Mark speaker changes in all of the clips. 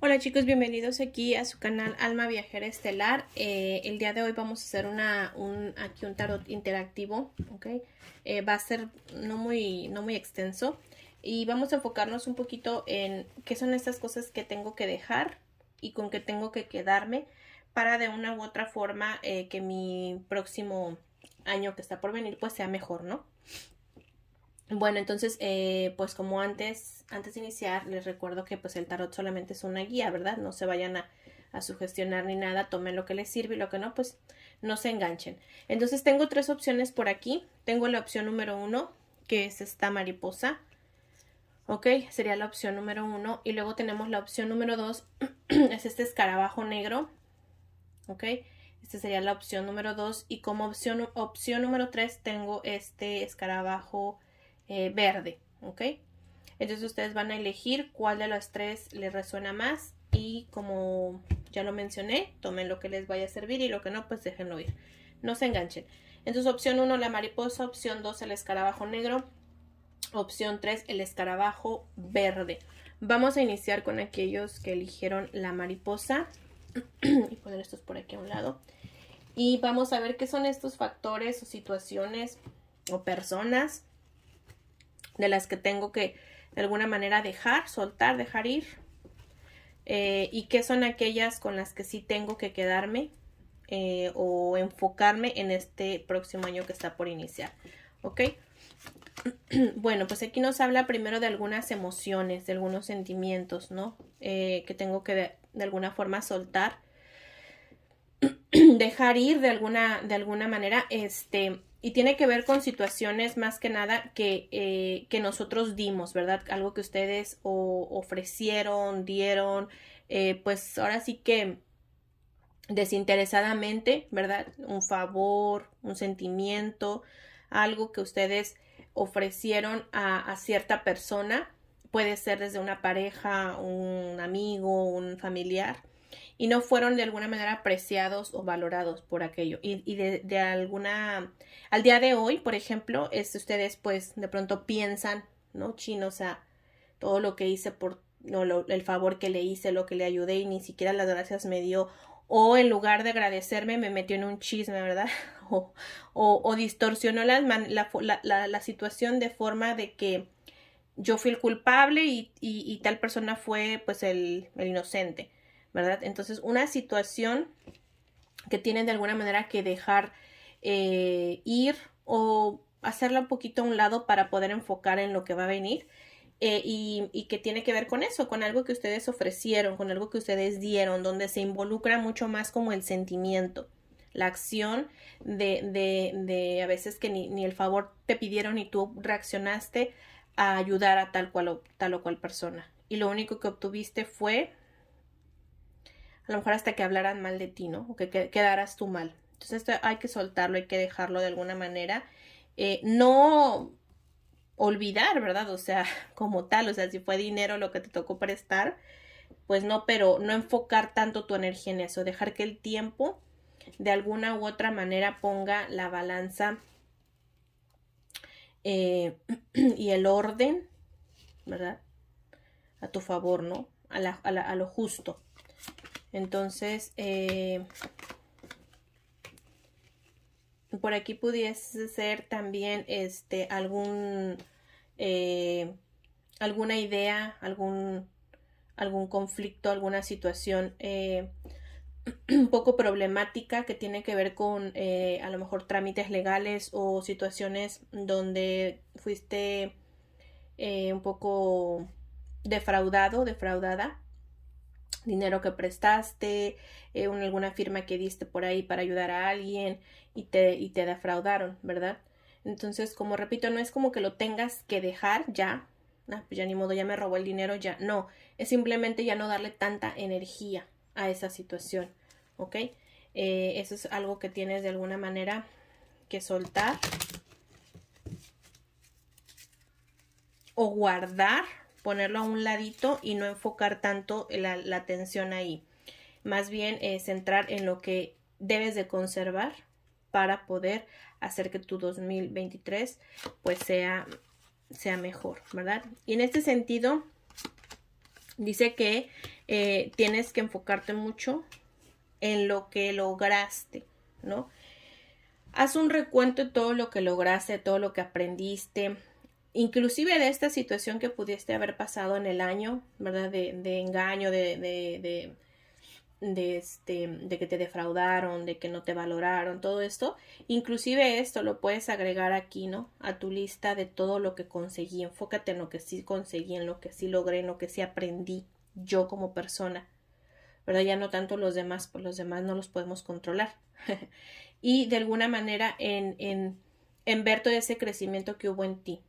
Speaker 1: Hola chicos, bienvenidos aquí a su canal Alma Viajera Estelar. Eh, el día de hoy vamos a hacer un, aquí un tarot interactivo, ¿ok? Eh, va a ser no muy, no muy extenso y vamos a enfocarnos un poquito en qué son estas cosas que tengo que dejar y con qué tengo que quedarme para de una u otra forma eh, que mi próximo año que está por venir pues sea mejor, ¿no? Bueno, entonces, eh, pues como antes, antes de iniciar, les recuerdo que pues el tarot solamente es una guía, ¿verdad? No se vayan a, a sugestionar ni nada, tomen lo que les sirve y lo que no, pues no se enganchen. Entonces tengo tres opciones por aquí. Tengo la opción número uno, que es esta mariposa. Ok, sería la opción número uno. Y luego tenemos la opción número dos, es este escarabajo negro. Ok, esta sería la opción número dos. Y como opción, opción número tres tengo este escarabajo eh, verde, ¿ok? Entonces ustedes van a elegir cuál de las tres les resuena más y como ya lo mencioné, tomen lo que les vaya a servir y lo que no, pues déjenlo ir. No se enganchen. Entonces opción 1 la mariposa, opción 2 el escarabajo negro, opción 3 el escarabajo verde. Vamos a iniciar con aquellos que eligieron la mariposa y poner estos por aquí a un lado. Y vamos a ver qué son estos factores o situaciones o personas de las que tengo que de alguna manera dejar, soltar, dejar ir. Eh, y qué son aquellas con las que sí tengo que quedarme eh, o enfocarme en este próximo año que está por iniciar. ¿Ok? Bueno, pues aquí nos habla primero de algunas emociones, de algunos sentimientos, ¿no? Eh, que tengo que de, alguna forma soltar, dejar ir de alguna, de alguna manera, este, y tiene que ver con situaciones más que nada que, eh, nosotros dimos, ¿verdad? Algo que ustedes ofrecieron, dieron, eh, pues ahora sí que desinteresadamente, ¿verdad? Un favor, un sentimiento, algo que ustedes ofrecieron a, a cierta persona, puede ser desde una pareja, un amigo, un familiar y no fueron de alguna manera apreciados o valorados por aquello. Y, y de, alguna, al día de hoy, por ejemplo, es, este, ustedes pues de pronto piensan, ¿no? Chino, o sea, todo lo que hice por, no, el favor que le hice, lo que le ayudé y ni siquiera las gracias me dio. O en lugar de agradecerme me metió en un chisme, ¿verdad? O, o, distorsionó la, la, situación de forma de que yo fui el culpable y, y, y tal persona fue pues el, el inocente. ¿verdad? Entonces, una situación que tienen de alguna manera que dejar eh, ir o hacerla un poquito a un lado para poder enfocar en lo que va a venir eh, y, que tiene que ver con eso, con algo que ustedes ofrecieron, con algo que ustedes dieron, donde se involucra mucho más como el sentimiento, la acción de, a veces que ni, el favor te pidieron y tú reaccionaste a ayudar a tal, cual o, tal o cual persona. Y lo único que obtuviste fue a lo mejor hasta que hablaran mal de ti, ¿no? O que, quedaras tú mal. Entonces esto hay que soltarlo, hay que dejarlo de alguna manera. Eh, no olvidar, ¿verdad? O sea, como tal, o sea, si fue dinero lo que te tocó prestar, pues no, pero no enfocar tanto tu energía en eso, dejar que el tiempo de alguna u otra manera ponga la balanza eh, y el orden, ¿verdad? A tu favor, ¿no? a lo justo. Entonces, eh, por aquí pudiese ser también este, algún, eh, alguna idea, algún, algún conflicto, alguna situación eh, un poco problemática que tiene que ver con a lo mejor trámites legales o situaciones donde fuiste un poco defraudado, defraudada dinero que prestaste, eh, alguna firma que diste por ahí para ayudar a alguien y te, y te defraudaron, ¿verdad? Entonces, como repito, no es como que lo tengas que dejar ya, ah, pues ya ni modo, ya me robó el dinero, ya, no, es simplemente ya no darle tanta energía a esa situación, ¿ok? Eh, eso es algo que tienes de alguna manera que soltar o guardar ponerlo a un ladito y no enfocar tanto la, atención ahí. Más bien centrar en lo que debes de conservar para poder hacer que tu 2023 pues sea, sea mejor, ¿verdad? Y en este sentido, dice que eh, tienes que enfocarte mucho en lo que lograste, ¿no? Haz un recuento de todo lo que lograste, todo lo que aprendiste, inclusive de esta situación que pudiste haber pasado en el año, ¿verdad? De, engaño, de, de, de, este, de que te defraudaron, de que no te valoraron, todo esto. Inclusive esto lo puedes agregar aquí, ¿no? A tu lista de todo lo que conseguí. Enfócate en lo que sí conseguí, en lo que sí logré, en lo que sí aprendí yo como persona. ¿Verdad? Ya no tanto los demás, pues los demás no los podemos controlar. y de alguna manera en, en, en ver todo ese crecimiento que hubo en ti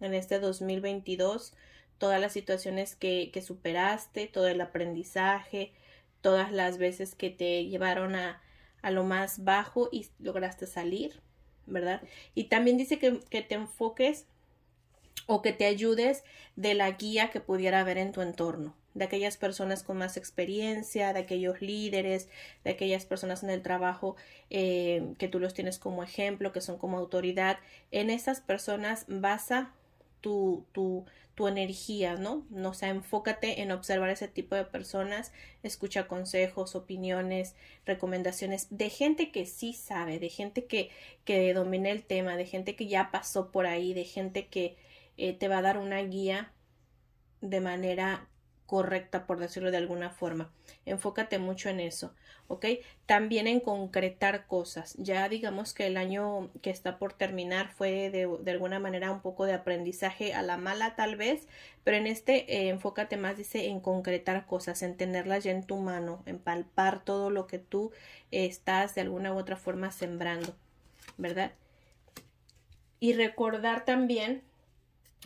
Speaker 1: en este 2022, todas las situaciones que, superaste, todo el aprendizaje, todas las veces que te llevaron a, a lo más bajo y lograste salir, ¿verdad? Y también dice que, te enfoques o que te ayudes de la guía que pudiera haber en tu entorno, de aquellas personas con más experiencia, de aquellos líderes, de aquellas personas en el trabajo eh, que tú los tienes como ejemplo, que son como autoridad. En esas personas a tu, tu, tu energía, ¿no? O sea, enfócate en observar ese tipo de personas, escucha consejos, opiniones, recomendaciones de gente que sí sabe, de gente que, que domina el tema, de gente que ya pasó por ahí, de gente que eh, te va a dar una guía de manera correcta, por decirlo de alguna forma. Enfócate mucho en eso, ¿ok? También en concretar cosas. Ya digamos que el año que está por terminar fue de, alguna manera un poco de aprendizaje a la mala tal vez, pero en este eh, enfócate más, dice, en concretar cosas, en tenerlas ya en tu mano, en palpar todo lo que tú estás de alguna u otra forma sembrando, ¿verdad? Y recordar también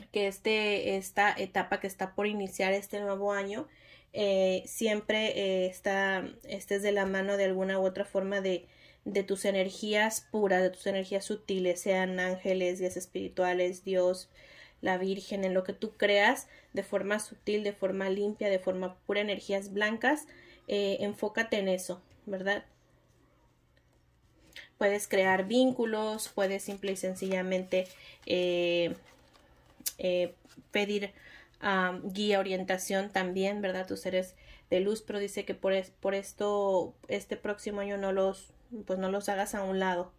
Speaker 1: que este, esta etapa que está por iniciar este nuevo año eh, siempre eh, está, estés de la mano de alguna u otra forma de, de tus energías puras, de tus energías sutiles, sean ángeles, guías espirituales, Dios, la Virgen, en lo que tú creas, de forma sutil, de forma limpia, de forma pura, energías blancas, eh, enfócate en eso, ¿verdad? Puedes crear vínculos, puedes simple y sencillamente eh, pedir guía, orientación también, ¿verdad? Tus seres de luz, pero dice que por, por esto, este próximo año no los, pues no los hagas a un lado.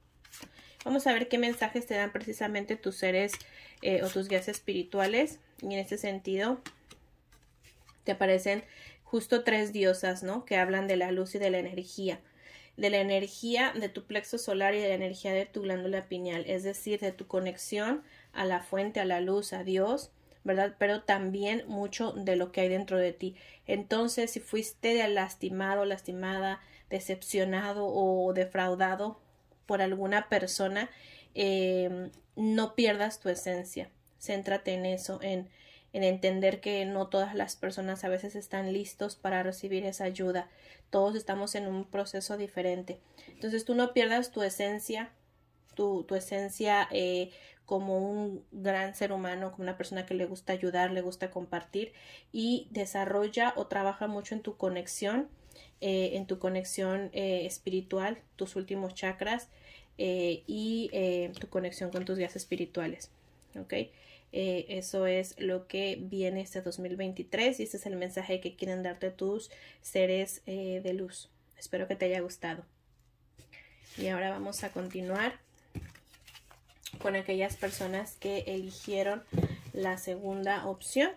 Speaker 1: Vamos a ver qué mensajes te dan precisamente tus seres eh, o tus guías espirituales. Y en este sentido, te aparecen justo tres diosas, ¿no? Que hablan de la luz y de la energía. De la energía de tu plexo solar y de la energía de tu glándula pineal. Es decir, de tu conexión a la fuente, a la luz, a Dios, ¿verdad? Pero también mucho de lo que hay dentro de ti. Entonces, si fuiste lastimado, lastimada, decepcionado o defraudado por alguna persona, em, no pierdas tu esencia. Céntrate en eso, en, en entender que no todas las personas a veces están listos para recibir esa ayuda. Todos estamos en un proceso diferente. Entonces tú no pierdas tu esencia, tu, esencia eh, como un gran ser humano, como una persona que le gusta ayudar, le gusta compartir y desarrolla o trabaja mucho en tu conexión, eh, en tu conexión eh, espiritual, tus últimos chakras y tu conexión con tus guías espirituales. ¿ok? eso es lo que viene este 2023 y este es el mensaje que quieren darte tus seres de luz. Espero que te haya gustado. Y ahora vamos a continuar con aquellas personas que eligieron la segunda opción,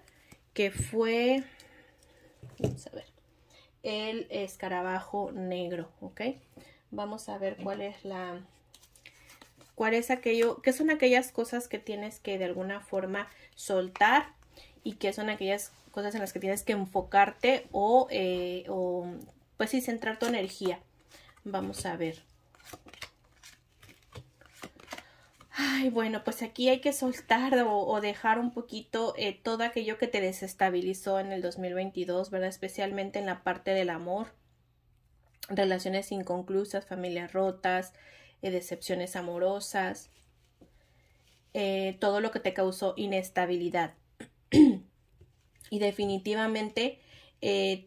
Speaker 1: que fue, el escarabajo negro, ¿ok? Vamos a ver cuál es la, cuál es aquello, que son aquellas cosas que tienes que de alguna forma soltar y que son aquellas cosas en las que tienes que enfocarte o, eh, pues y centrar tu energía. Vamos a ver. ay, bueno, pues aquí hay que soltar o, dejar un poquito eh, todo aquello que te desestabilizó en el 2022, ¿verdad? Especialmente en la parte del amor, relaciones inconclusas, familias rotas, eh, decepciones amorosas, eh, todo lo que te causó inestabilidad. y definitivamente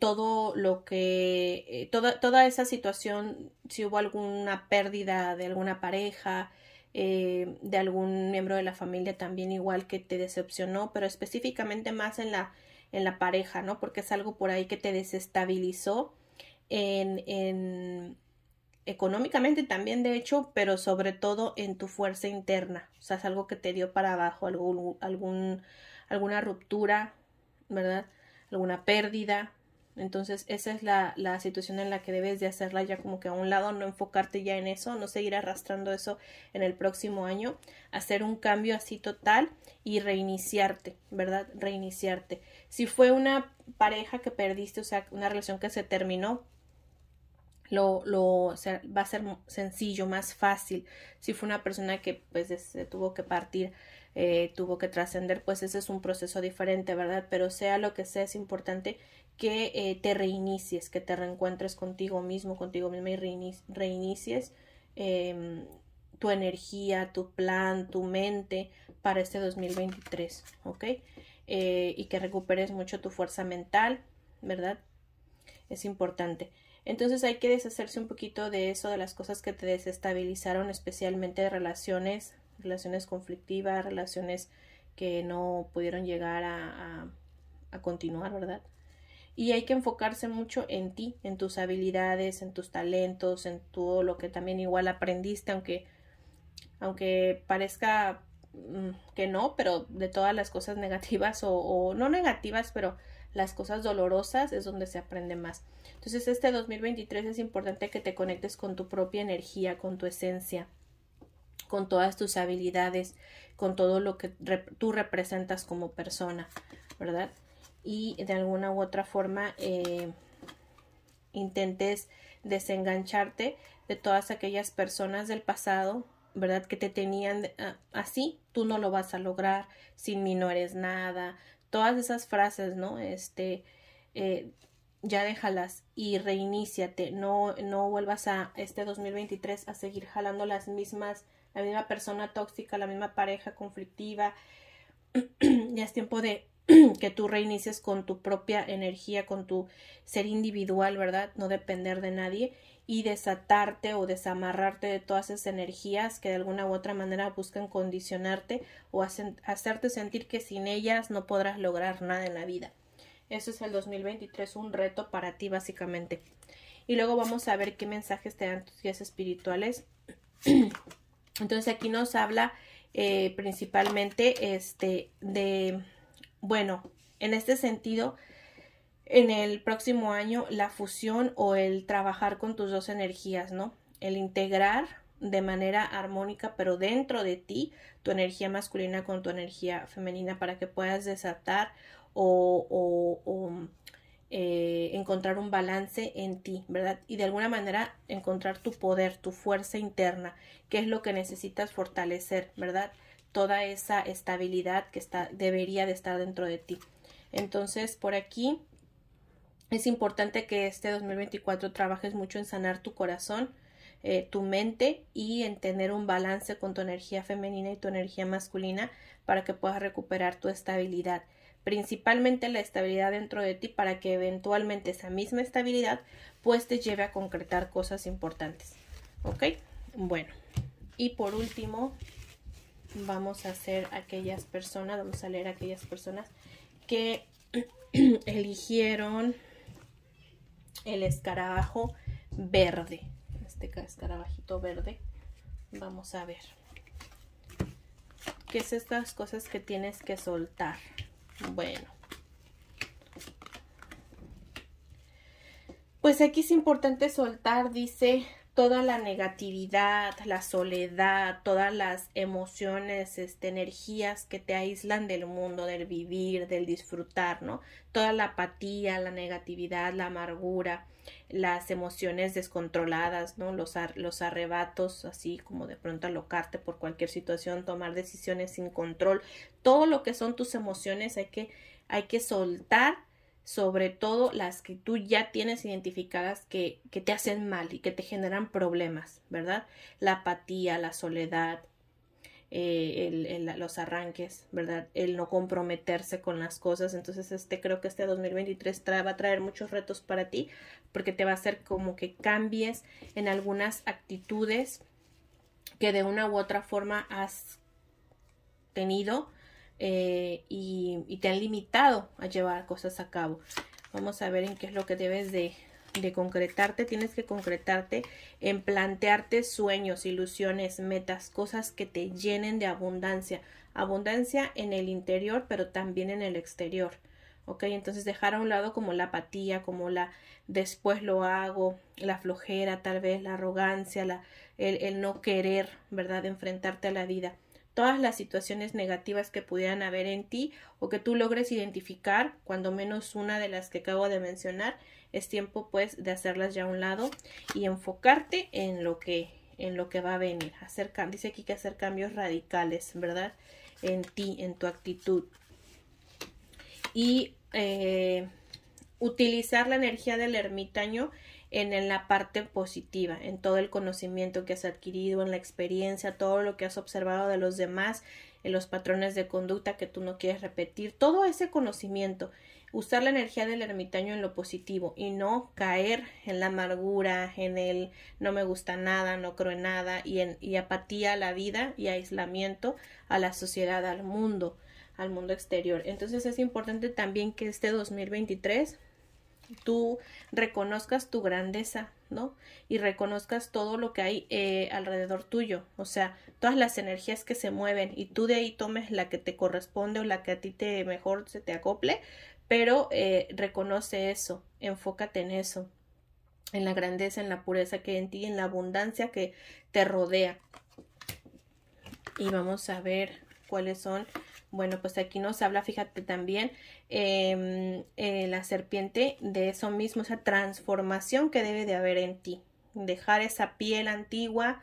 Speaker 1: todo lo que, toda, toda esa situación, si hubo alguna pérdida de alguna pareja, eh, de algún miembro de la familia también igual que te decepcionó, pero específicamente más en la, en la pareja, ¿no? Porque es algo por ahí que te desestabilizó en, en económicamente también, de hecho, pero sobre todo en tu fuerza interna. O sea, es algo que te dio para abajo, algún, algún, alguna ruptura, ¿verdad? Alguna pérdida, entonces esa es la, la situación en la que debes de hacerla ya como que a un lado, no enfocarte ya en eso, no seguir arrastrando eso en el próximo año, hacer un cambio así total y reiniciarte, ¿verdad? Reiniciarte. Si fue una pareja que perdiste, o sea, una relación que se terminó, lo, lo va a ser sencillo, más fácil. Si fue una persona que pues se tuvo que partir, eh, tuvo que trascender, pues ese es un proceso diferente, ¿verdad? Pero sea lo que sea, es importante que eh, te reinicies, que te reencuentres contigo mismo, contigo misma y reinicies em, tu energía, tu plan, tu mente para este 2023, ¿ok? Eh, y que recuperes mucho tu fuerza mental, ¿verdad? Es importante. Entonces hay que deshacerse un poquito de eso, de las cosas que te desestabilizaron, especialmente de relaciones relaciones conflictivas, relaciones que no pudieron llegar a, a, continuar, ¿verdad? Y hay que enfocarse mucho en ti, en tus habilidades, en tus talentos, en todo lo que también igual aprendiste, aunque, aunque parezca mm, que no, pero de todas las cosas negativas o, o, no negativas, pero las cosas dolorosas es donde se aprende más. Entonces este 2023 es importante que te conectes con tu propia energía, con tu esencia, con todas tus habilidades, con todo lo que tú representas como persona, ¿verdad? Y de alguna u otra forma eh, intentes desengancharte de todas aquellas personas del pasado, ¿verdad? Que te tenían ah, así, tú no lo vas a lograr, sin mí no eres nada, todas esas frases, ¿no? Este, eh, ya déjalas y reiníciate, no, no vuelvas a este 2023 a seguir jalando las mismas la misma persona tóxica, la misma pareja conflictiva. ya es tiempo de que tú reinicies con tu propia energía, con tu ser individual, ¿verdad? No depender de nadie y desatarte o desamarrarte de todas esas energías que de alguna u otra manera buscan condicionarte o hacerte sentir que sin ellas no podrás lograr nada en la vida. Eso es el 2023, un reto para ti básicamente. Y luego vamos a ver qué mensajes te dan tus guías espirituales. Entonces aquí nos habla eh, principalmente este, de, bueno, en este sentido, en el próximo año la fusión o el trabajar con tus dos energías, ¿no? El integrar de manera armónica, pero dentro de ti, tu energía masculina con tu energía femenina para que puedas desatar o eh, encontrar un balance en ti, ¿verdad? Y de alguna manera encontrar tu poder, tu fuerza interna, que es lo que necesitas fortalecer, ¿verdad? Toda esa estabilidad que está, debería de estar dentro de ti. Entonces, por aquí es importante que este 2024 trabajes mucho en sanar tu corazón, eh, tu mente y en tener un balance con tu energía femenina y tu energía masculina para que puedas recuperar tu estabilidad principalmente la estabilidad dentro de ti para que eventualmente esa misma estabilidad pues te lleve a concretar cosas importantes. ¿Ok? Bueno, y por último vamos a hacer aquellas personas, vamos a leer aquellas personas que eligieron el escarabajo verde, este escarabajito verde. Vamos a ver. ¿Qué es estas cosas que tienes que soltar? Bueno. Pues aquí es importante soltar, dice, toda la negatividad, la soledad, todas las emociones, este, energías que te aíslan del mundo, del vivir, del disfrutar, ¿no? Toda la apatía, la negatividad, la amargura, las emociones descontroladas, ¿no? Los, los arrebatos, así como de pronto alocarte por cualquier situación, tomar decisiones sin control, todo lo que son tus emociones hay que, hay que soltar, sobre todo las que tú ya tienes identificadas que, que te hacen mal y que te generan problemas, ¿verdad? La apatía, la soledad, eh, el, los arranques, ¿verdad? El no comprometerse con las cosas. Entonces, este creo que este 2023 trae, va a traer muchos retos para ti porque te va a hacer como que cambies en algunas actitudes que de una u otra forma has tenido eh, y te han limitado a llevar cosas a cabo. Vamos a ver en qué es lo que debes de, de concretarte, tienes que concretarte en plantearte sueños, ilusiones, metas, cosas que te llenen de abundancia. Abundancia en el interior, pero también en el exterior. ¿Ok? Entonces dejar a un lado como la apatía, como la después lo hago, la flojera tal vez, la arrogancia, la, el, el no querer, ¿verdad? Enfrentarte a la vida. Todas las situaciones negativas que pudieran haber en ti o que tú logres identificar, cuando menos una de las que acabo de mencionar, es tiempo pues de hacerlas ya a un lado y enfocarte en lo que en lo que va a venir. Hacer, dice aquí que hacer cambios radicales, ¿verdad? En ti, en tu actitud. Y eh, utilizar la energía del ermitaño en, la parte positiva, en todo el conocimiento que has adquirido, en la experiencia, todo lo que has observado de los demás, en los patrones de conducta que tú no quieres repetir, todo ese conocimiento usar la energía del ermitaño en lo positivo y no caer en la amargura, en el no me gusta nada, no creo en nada y, en, y apatía a la vida y aislamiento a la sociedad, al mundo, al mundo exterior. Entonces es importante también que este 2023 tú reconozcas tu grandeza, ¿no? Y reconozcas todo lo que hay eh, alrededor tuyo, o sea, todas las energías que se mueven y tú de ahí tomes la que te corresponde o la que a ti te mejor se te acople pero eh, reconoce eso, enfócate en eso, en la grandeza, en la pureza que hay en ti, en la abundancia que te rodea. Y vamos a ver cuáles son. Bueno, pues aquí nos habla, fíjate también, em, eh, la serpiente de eso mismo, esa transformación que debe de haber en ti. Dejar esa piel antigua,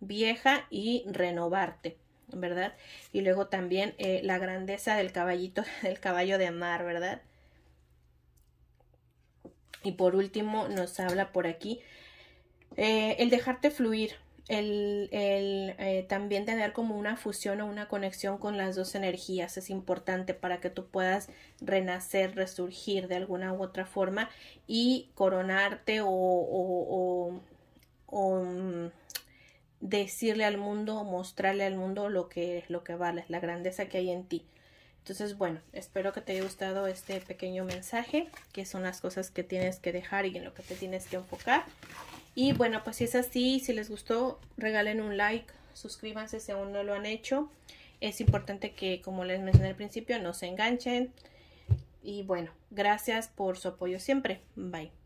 Speaker 1: vieja y renovarte. ¿verdad? Y luego también eh, la grandeza del caballito, del caballo de mar, ¿verdad? Y por último nos habla por aquí eh, el dejarte fluir, el, el eh, también tener como una fusión o una conexión con las dos energías es importante para que tú puedas renacer, resurgir de alguna u otra forma y coronarte o, o mm, decirle al mundo, mostrarle al mundo lo que es, lo que vales, la grandeza que hay en ti. Entonces, bueno, espero que te haya gustado este pequeño mensaje, que son las cosas que tienes que dejar y en lo que te tienes que enfocar. Y bueno, pues si es así, si les gustó, regalen un like, suscríbanse si aún no lo han hecho. Es importante que, como les mencioné al principio, no se enganchen. Y bueno, gracias por su apoyo siempre. Bye.